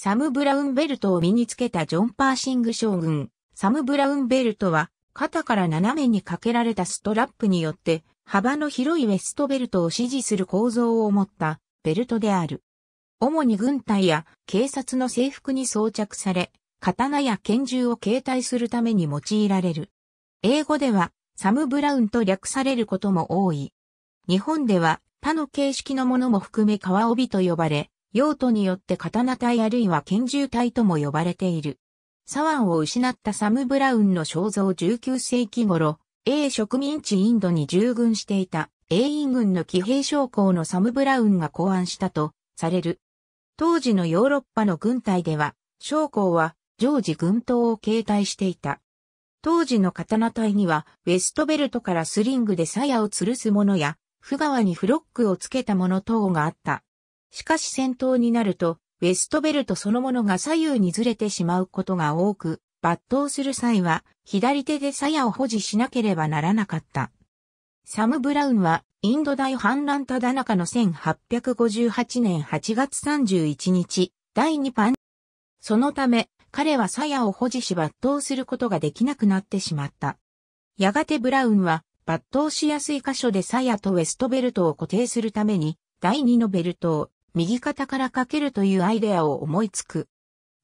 サム・ブラウンベルトを身につけたジョン・パーシング将軍。サム・ブラウンベルトは、肩から斜めにかけられたストラップによって、幅の広いウェストベルトを支持する構造を持ったベルトである。主に軍隊や警察の制服に装着され、刀や拳銃を携帯するために用いられる。英語では、サム・ブラウンと略されることも多い。日本では、他の形式のものも含め川帯と呼ばれ、用途によって刀隊あるいは拳銃隊とも呼ばれている。サワンを失ったサム・ブラウンの肖像19世紀頃、英植民地インドに従軍していた英イ軍の騎兵将校のサム・ブラウンが考案したとされる。当時のヨーロッパの軍隊では、将校は常時軍刀を携帯していた。当時の刀隊には、ウェストベルトからスリングで鞘を吊るすものや、不側にフロックをつけたもの等があった。しかし戦闘になると、ウェストベルトそのものが左右にずれてしまうことが多く、抜刀する際は、左手で鞘を保持しなければならなかった。サム・ブラウンは、インド大反乱ただ中の1858年8月31日、第2版。そのため、彼は鞘を保持し抜刀することができなくなってしまった。やがてブラウンは、抜刀しやすい箇所で鞘とウェストベルトを固定するために、第2のベルトを右肩からかけるというアイデアを思いつく。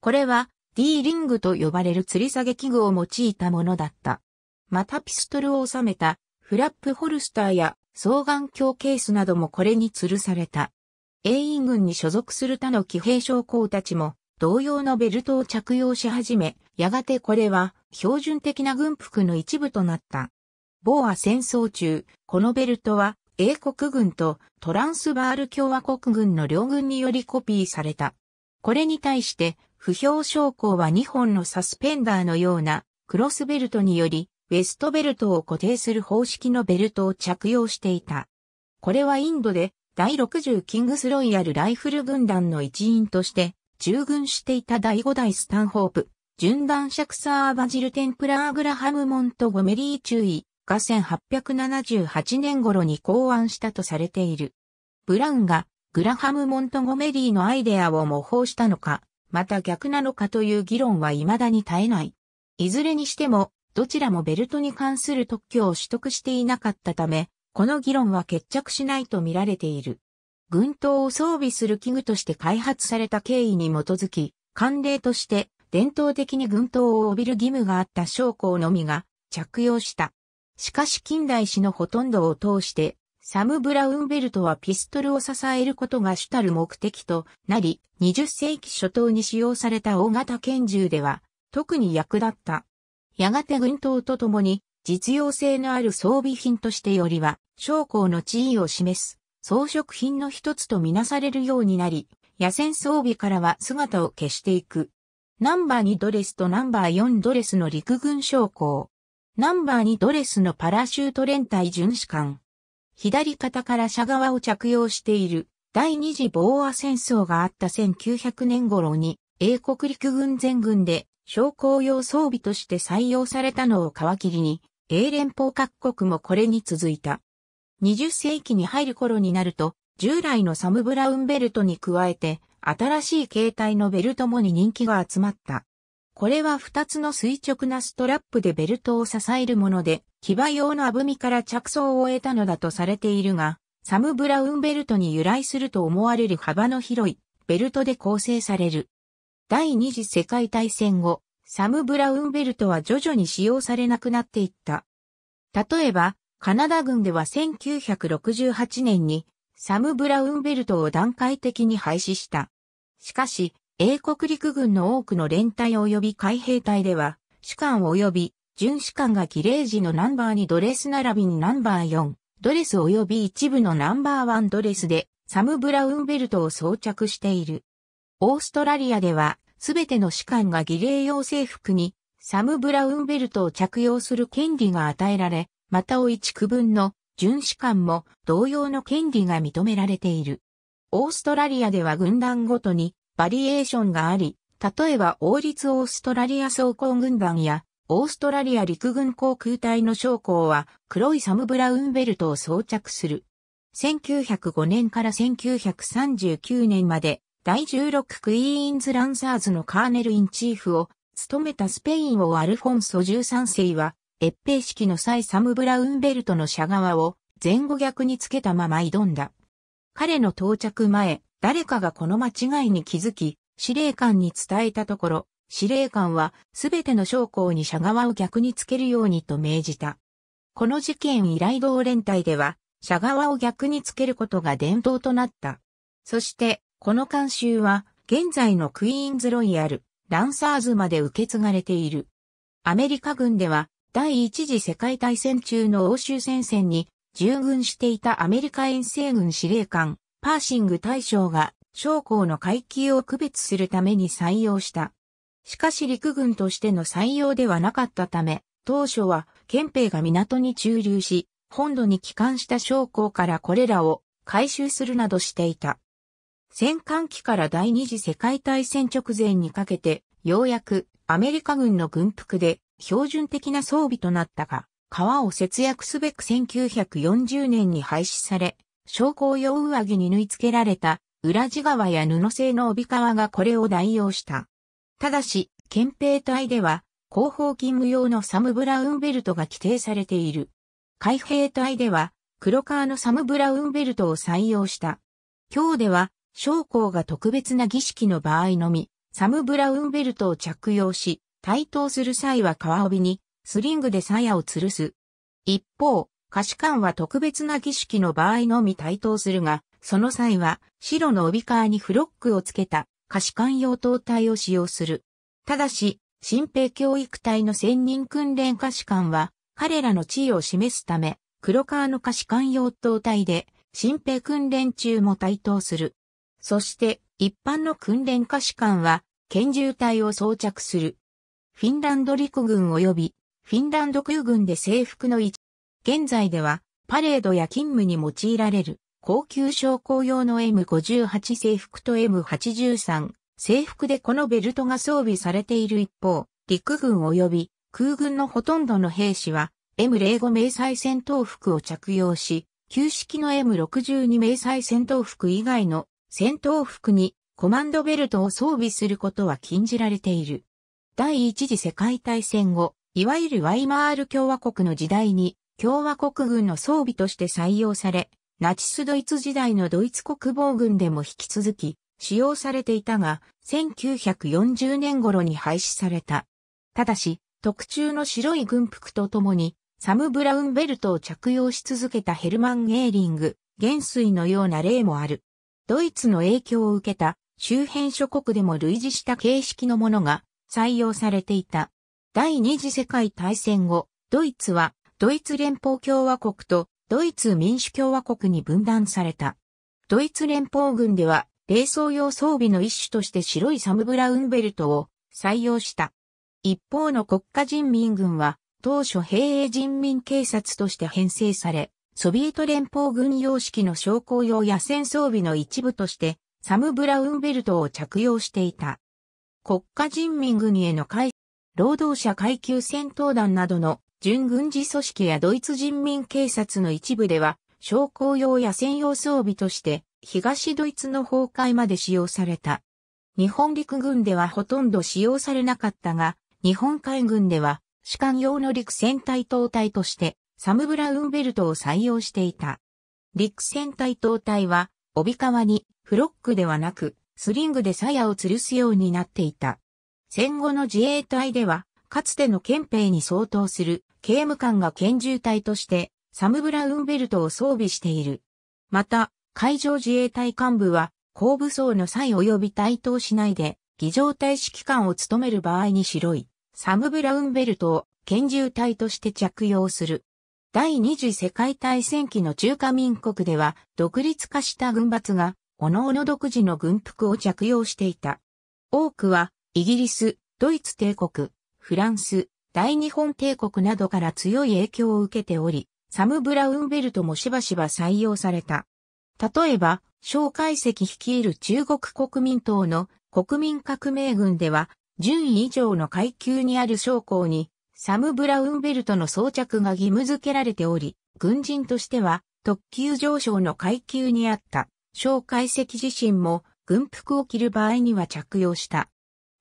これは D リングと呼ばれる吊り下げ器具を用いたものだった。またピストルを収めたフラップホルスターや双眼鏡ケースなどもこれに吊るされた。英院軍に所属する他の騎兵将校たちも同様のベルトを着用し始め、やがてこれは標準的な軍服の一部となった。ボア戦争中、このベルトは英国軍とトランスバール共和国軍の両軍によりコピーされた。これに対して、不評将校は2本のサスペンダーのようなクロスベルトにより、ウェストベルトを固定する方式のベルトを着用していた。これはインドで第60キングスロイヤルライフル軍団の一員として従軍していた第5代スタンホープ、順団シャクサーバジルテンプラーグラハムモントゴメリー注意、が1878年頃に考案したとされている。ブラウンがグラハム・モントゴメリーのアイデアを模倣したのか、また逆なのかという議論は未だに絶えない。いずれにしても、どちらもベルトに関する特許を取得していなかったため、この議論は決着しないと見られている。軍刀を装備する器具として開発された経緯に基づき、慣例として伝統的に軍刀を帯びる義務があった将校のみが着用した。しかし近代史のほとんどを通して、サム・ブラウンベルトはピストルを支えることが主たる目的となり、20世紀初頭に使用された大型拳銃では、特に役立った。やがて軍刀とともに、実用性のある装備品としてよりは、将校の地位を示す、装飾品の一つとみなされるようになり、野戦装備からは姿を消していく。ナンバー2ドレスとナンバー4ドレスの陸軍将校、ナンバー2ドレスのパラシュート連隊巡視官。左肩から車側を着用している第二次ボーア戦争があった1900年頃に英国陸軍全軍で将校用装備として採用されたのを皮切りに英連邦各国もこれに続いた。20世紀に入る頃になると従来のサム・ブラウンベルトに加えて新しい形態のベルトもに人気が集まった。これは2つの垂直なストラップでベルトを支えるもので、騎馬用のアブミから着想を得たのだとされているが、サム・ブラウンベルトに由来すると思われる幅の広いベルトで構成される。第二次世界大戦後、サム・ブラウンベルトは徐々に使用されなくなっていった。例えば、カナダ軍では1968年にサム・ブラウンベルトを段階的に廃止した。しかし、英国陸軍の多くの連隊及び海兵隊では、士官及び巡士官が儀礼時のナンバー2ドレス並びにナンバー4ドレス及び一部のナンバー1ドレスでサム・ブラウンベルトを装着している。オーストラリアでは、すべての士官が儀礼用制服にサム・ブラウンベルトを着用する権利が与えられ、またを一区分の巡視官も同様の権利が認められている。オーストラリアでは軍団ごとにバリエーションがあり、例えば王立オーストラリア装甲軍団や、オーストラリア陸軍航空隊の将校は黒いサムブラウンベルトを装着する。1905年から1939年まで第16クイーンズランサーズのカーネルインチーフを務めたスペイン王アルフォンソ13世は越平式の際サムブラウンベルトの車側を前後逆につけたまま挑んだ。彼の到着前、誰かがこの間違いに気づき、司令官に伝えたところ、司令官はすべての将校に社側を逆につけるようにと命じた。この事件以来同連隊では、社側を逆につけることが伝統となった。そして、この慣習は、現在のクイーンズロイヤル、ランサーズまで受け継がれている。アメリカ軍では、第一次世界大戦中の欧州戦線に従軍していたアメリカ遠征軍司令官、パーシング大将が将校の階級を区別するために採用した。しかし陸軍としての採用ではなかったため、当初は憲兵が港に駐留し、本土に帰還した将校からこれらを回収するなどしていた。戦艦機から第二次世界大戦直前にかけて、ようやくアメリカ軍の軍服で標準的な装備となったが、川を節約すべく1940年に廃止され、商工用上着に縫い付けられた裏地革や布製の帯革がこれを代用した。ただし、憲兵隊では広報勤務用のサムブラウンベルトが規定されている。海兵隊では黒革のサムブラウンベルトを採用した。今日では将校が特別な儀式の場合のみ、サムブラウンベルトを着用し、対等する際は革帯にスリングで鞘を吊るす。一方、歌し官は特別な儀式の場合のみ対等するが、その際は白の帯川にフロックをつけた歌し官用灯体を使用する。ただし、新兵教育隊の専任訓練歌し官は、彼らの地位を示すため、黒川の歌し官用灯体で、新兵訓練中も対等する。そして、一般の訓練歌し官は、拳銃隊を装着する。フィンランド陸軍及びフィンランド空軍で制服の一。現在では、パレードや勤務に用いられる、高級将校用の M58 制服と M83 制服でこのベルトが装備されている一方、陸軍及び空軍のほとんどの兵士は M05 迷彩戦闘服を着用し、旧式の M62 迷彩戦闘服以外の戦闘服にコマンドベルトを装備することは禁じられている。第一次世界大戦後、いわゆるワイマール共和国の時代に、共和国軍の装備として採用され、ナチスドイツ時代のドイツ国防軍でも引き続き使用されていたが、1940年頃に廃止された。ただし、特注の白い軍服とともに、サム・ブラウンベルトを着用し続けたヘルマン・ゲーリング、元帥のような例もある。ドイツの影響を受けた周辺諸国でも類似した形式のものが採用されていた。第二次世界大戦後、ドイツはドイツ連邦共和国とドイツ民主共和国に分断された。ドイツ連邦軍では、冷装用装備の一種として白いサムブラウンベルトを採用した。一方の国家人民軍は、当初兵営人民警察として編成され、ソビエト連邦軍様式の将校用や戦装備の一部として、サム・ブラウンベルトを着用していた。国家人民軍への改労働者階級戦闘団などの準軍事組織やドイツ人民警察の一部では、商工用や専用装備として、東ドイツの崩壊まで使用された。日本陸軍ではほとんど使用されなかったが、日本海軍では、士官用の陸戦隊等隊として、サム・ブラウンベルトを採用していた。陸戦隊等隊は、帯川に、フロックではなく、スリングで鞘を吊るすようになっていた。戦後の自衛隊では、かつての憲兵に相当する刑務官が拳銃隊としてサム・ブラウンベルトを装備している。また、海上自衛隊幹部は、後部層の際及び台頭しないで、儀仗隊指揮官を務める場合に白い、サム・ブラウンベルトを拳銃隊として着用する。第二次世界大戦期の中華民国では、独立化した軍閥が、各々独自の軍服を着用していた。多くは、イギリス、ドイツ帝国、フランス、大日本帝国などから強い影響を受けており、サム・ブラウンベルトもしばしば採用された。例えば、蒋介石率いる中国国民党の国民革命軍では、順位以上の階級にある将校に、サム・ブラウンベルトの装着が義務付けられており、軍人としては特級上昇の階級にあった、蒋介石自身も軍服を着る場合には着用した。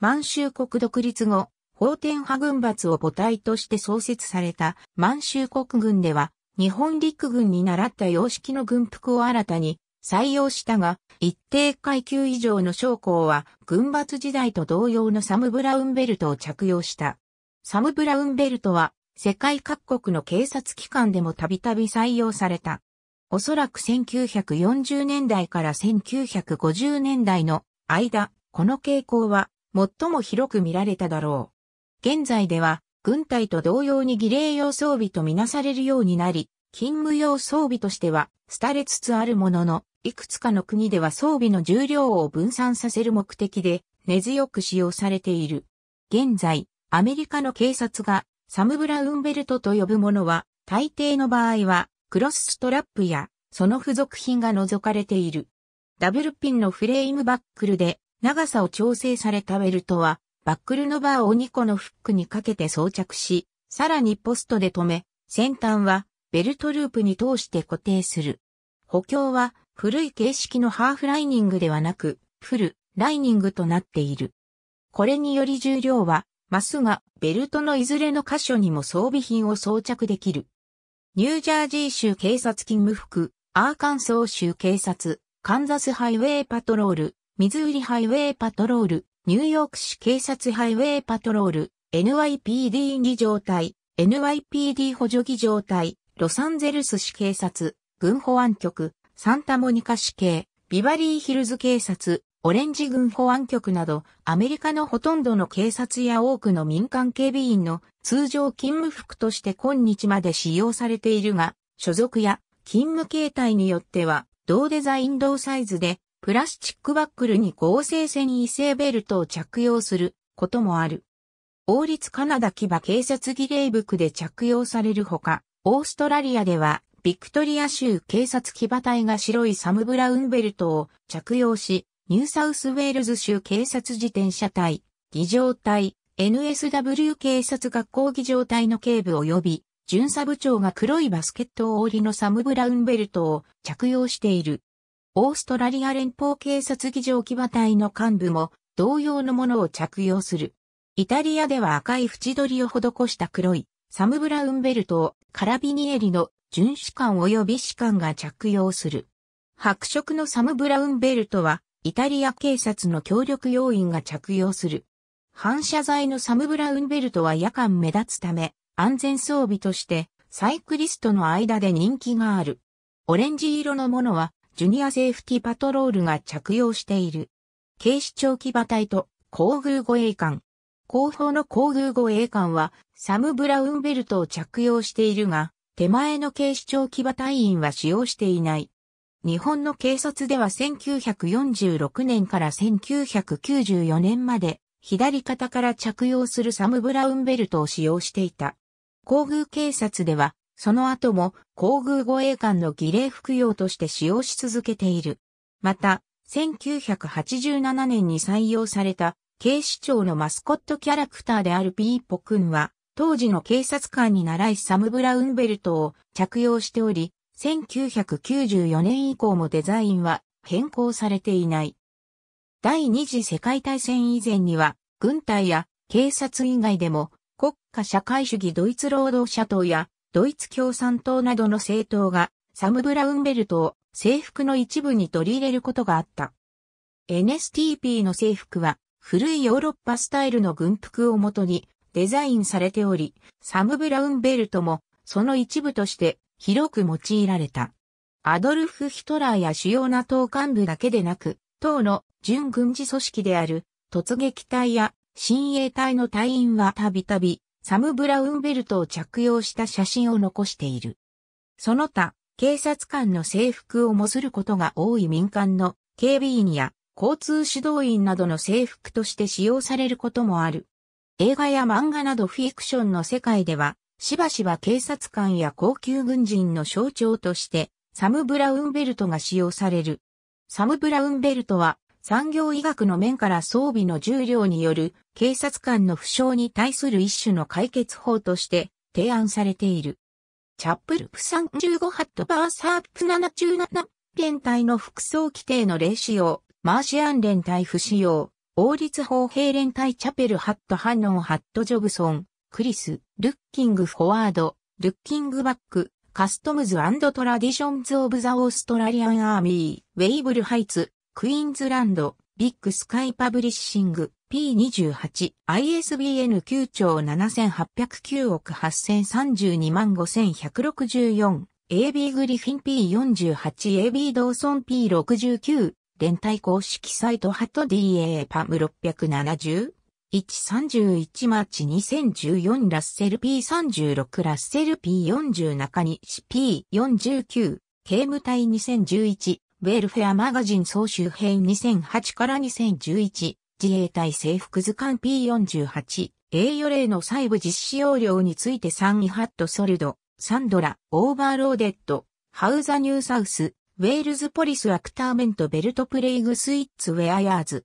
満州国独立後、法天派軍閥を母体として創設された満州国軍では、日本陸軍に習った様式の軍服を新たに採用したが、一定階級以上の将校は軍閥時代と同様のサム・ブラウンベルトを着用した。サム・ブラウンベルトは世界各国の警察機関でもたびたび採用された。おそらく1940年代から1950年代の間、この傾向は最も広く見られただろう。現在では、軍隊と同様に儀礼用装備とみなされるようになり、勤務用装備としては、廃れつつあるものの、いくつかの国では装備の重量を分散させる目的で、根強く使用されている。現在、アメリカの警察が、サム・ブラウンベルトと呼ぶものは、大抵の場合は、クロスストラップや、その付属品が除かれている。ダブルピンのフレームバックルで、長さを調整されたベルトは、バックルのバーを2個のフックにかけて装着し、さらにポストで止め、先端はベルトループに通して固定する。補強は古い形式のハーフライニングではなく、フルライニングとなっている。これにより重量は、マスがベルトのいずれの箇所にも装備品を装着できる。ニュージャージー州警察勤務服、アーカンソー州警察、カンザスハイウェイパトロール、ミズーリハイウェイパトロール、ニューヨーク市警察ハイウェイパトロール、NYPD 議状態、NYPD 補助儀状態、ロサンゼルス市警察、軍保安局、サンタモニカ市警、ビバリーヒルズ警察、オレンジ軍保安局など、アメリカのほとんどの警察や多くの民間警備員の通常勤務服として今日まで使用されているが、所属や勤務形態によっては、同デザイン同サイズでプラスチックバックルに合成繊維製ベルトを着用することもある。王立カナダ騎馬警察儀礼服で着用されるほか、オーストラリアではビクトリア州警察騎馬隊が白いサムブラウンベルトを着用し、ニューサウスウェールズ州警察自転車隊、儀仗隊、NSW 警察学校儀仗隊の警部及び巡査部長が黒いバスケット折りのサムブラウンベルトを着用している。オーストラリア連邦警察議場騎馬隊の幹部も同様のものを着用する。イタリアでは赤い縁取りを施した黒いサム・ブラウンベルトをカラビニエリの巡視官及び士官が着用する。白色のサム・ブラウンベルトはイタリア警察の協力要員が着用する。反射材のサム・ブラウンベルトは夜間目立つため安全装備としてサイクリストの間で人気がある。オレンジ色のものはジュニアセーフティパトロールが着用している。警視庁騎馬隊と皇宮護衛官。後方の皇宮護衛官はサム・ブラウンベルトを着用しているが、手前の警視庁騎馬隊員は使用していない。日本の警察では1946年から1994年まで左肩から着用するサム・ブラウンベルトを使用していた。皇宮警察ではその後も皇宮護衛官の儀礼服用として使用し続けている。また、1987年に採用された警視庁のマスコットキャラクターであるピーポ君は、当時の警察官に習いサム・ブラウンベルトを着用しており、1994年以降もデザインは変更されていない。第二次世界大戦以前には、軍隊や警察以外でも国家社会主義ドイツ労働者党やドイツ共産党などの政党がサム・ブラウンベルトを制服の一部に取り入れることがあった。NSTP の制服は古いヨーロッパスタイルの軍服をもとにデザインされており、サム・ブラウンベルトもその一部として広く用いられた。アドルフ・ヒトラーや主要な党幹部だけでなく、党の準軍事組織である突撃隊や親衛隊の隊員はたびたびサム・ブラウンベルトを着用した写真を残している。その他、警察官の制服をもすることが多い民間の警備員や交通指導員などの制服として使用されることもある。映画や漫画などフィクションの世界では、しばしば警察官や高級軍人の象徴として、サム・ブラウンベルトが使用される。サム・ブラウンベルトは産業医学の面から装備の重量による警察官の負傷に対する一種の解決法として提案されている。チャップルプ35ハットバーサープ77連隊の服装規定の例使用、マーシアン連隊不使用、王立砲兵連隊チャペルハットハノンハットジョブソン、クリス、ルッキングフォワード、ルッキングバック、カストムズトラディションズ・オブ・ザ・オーストラリアン・アーミー、ウェイブル・ハイツ、クイーンズランド、ビッグスカイパブリッシング、P28、ISBN 9兆7809億8032万5164、AB グリフィン P48、AB ドーソン P69、連帯公式サイトハト DA パム670、131マーチ2014ラッセル P36 ラッセル P40 中西 P49 ケーム隊2011ウェルフェアマガジン総集編2008から2011、自衛隊制服図鑑 P48、A4 例の細部実施要領について3位ハットソルド、サンドラ、オーバーローデッド、ハウザニューサウス、ウェールズポリスアクターメントベルトプレイグスイッツウェアヤーズ、